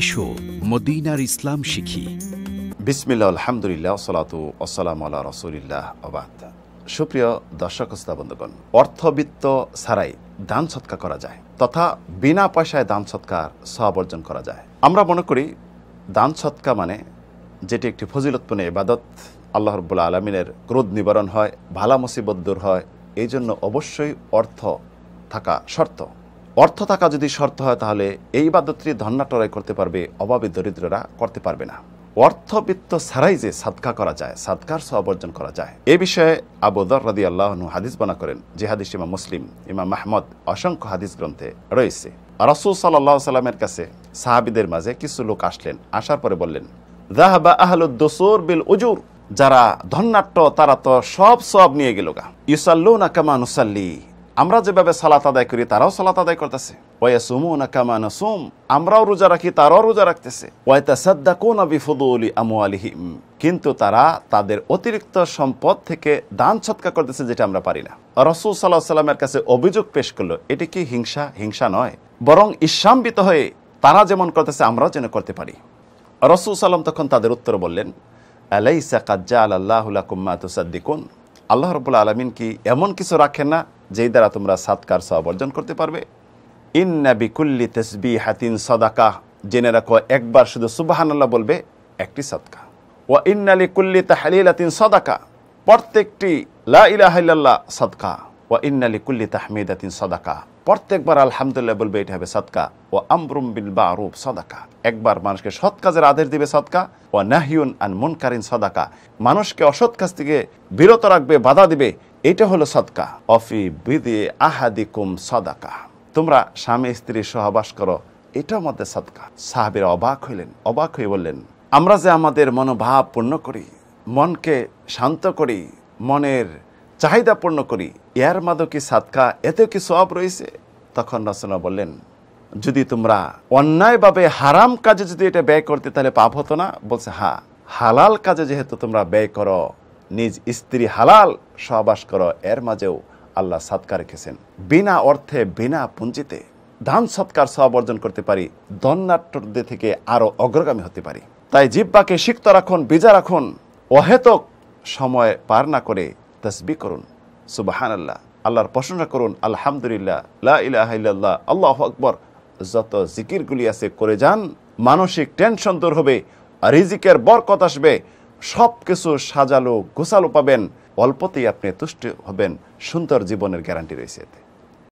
এসো মদিনার ইসলাম শিখি বিসমিল্লা আলহামদুলিল্লাহ সালাত আসসালাম আল্লাহ রসুলিল্লাহ আবাদ সুপ্রিয় দর্শক বন্ধুগণ অর্থবিত্ত ছাড়াই দান সৎকা করা যায় তথা বিনা পয়সায় দান সৎকার সব অর্জন করা যায় আমরা মনে করি দান সৎকা মানে যেটি একটি ফজিলতপূর্ণ ইবাদত আল্লাহ রব্বুল্লা আলমিনের ক্রোধ নিবারণ হয় ভালা মুসিবত দূর হয় এই জন্য অবশ্যই অর্থ থাকা শর্ত অর্থ থাকা যদি শর্ত হয় তাহলে এই বাদতটি ধন্যাটরাই করতে পারবে অভাবী দরিদ্ররা করতে পারবে না অর্থবিত্ত ছাড়াই যে সাদকা করা যায় সাদকার সব অর্জন করা যায় এ বিষয়ে আবুদর রাদি আল্লাহনু হাদিস বনা করেন যে হাদিস ইমা মুসলিম ইমা মাহমদ অসংখ্য হাদিস গ্রন্থে রয়েছে রসুল সাল্লাহ সাল্লামের কাছে সাহাবিদের মাঝে কিছু লোক আসলেন আসার পরে বললেন জাহাবা আহলুদ্দোসর বিল উজুর যারা ধন্যাট্য তারা তো সব সব নিয়ে গেল গা ইউসাল্লু না কামানুসাল্লি আমরা যেভাবে সালাত আদায় করি তারাও সালাত আদায় করতেছে আমরাও রোজা রাখি তারাও রোজা রাখতেছে কিন্তু তারা তাদের অতিরিক্ত সম্পদ থেকে দান ছৎকা করতেছে যেটা আমরা পারি না রসুল সাল্লাহ সাল্লামের কাছে অভিযোগ পেশ করলো এটি কি হিংসা হিংসা নয় বরং ঈশাম্বিত হয়ে তারা যেমন করতেছে আমরাও যেন করতে পারি রসুল সাল্লাম তখন তাদের উত্তর বললেন আল্লাহ রবুল্লা আলমিন কি এমন কিছু রাখেন না যেই দ্বারা তোমরা সাতকার সব অর্জন করতে পারবে ইন্না বিকুল্লি তেসবি হাতিন সদাকা জেনে রাখো একবার শুধু সুবাহান্লাহ বলবে একটি সৎকা ও ইন্নালি কুল্লি হাতিন সদাকা প্রত্যেকটি লা ইলাহাল্লাহ সদকা ও ইন্নালি কুল্লি হাতিন সদাকা প্রত্যেকবার আলহামদুলিল্লাহ বলবে এটা হবে সৎকা ও আমরুম বিল বা আরুফ সদাকা একবার মানুষকে সৎ কাজের আদেশ দিবে সৎকা ও নাহিউন আন মুনকারিন সদাকা মানুষকে অসৎ কাজ থেকে বিরত রাখবে বাধা দিবে এটা হলো সদকা অফি বিদে আহাদিকুম সদাকা তোমরা স্বামী স্ত্রী সহবাস করো এটার মধ্যে সদকা সাহাবের অবাক হইলেন অবাক হয়ে বললেন আমরা যে আমাদের মনোভাব পূর্ণ করি মনকে শান্ত করি মনের চাহিদা পূর্ণ করি এর মাদো কি সাদকা এত কি সব রয়েছে তখন রচনা বললেন যদি তোমরা অন্যায়ভাবে হারাম কাজে যদি এটা ব্যয় করতে তাহলে পাপ হতো না বলছে হা হ্যাঁ, হালাল কাজে যেহেতু তোমরা ব্যয় করো নিজ স্ত্রী হালাল সহবাস কর এর মাঝেও আল্লাহ সৎকার রেখেছেন বিনা অর্থে বিনা পুঞ্জিতে দান সৎকার সব অর্জন করতে পারি দন্নাট্যদে থেকে আরও অগ্রগামী হতে পারি তাই জিব্বাকে সিক্ত রাখুন বিজা রাখুন অহেতক সময় পার না করে তসবি করুন সুবাহান আল্লাহ আল্লাহর প্রশংসা করুন আলহামদুলিল্লাহ লা আল্লাহ আকবর যত জিকিরগুলি আছে করে যান মানসিক টেনশন দূর হবে রিজিকের বরকত আসবে সব কিছু সাজালো গোছালো পাবেন অল্পতেই আপনি তুষ্ট হবেন সুন্দর জীবনের গ্যারান্টি রয়েছে এতে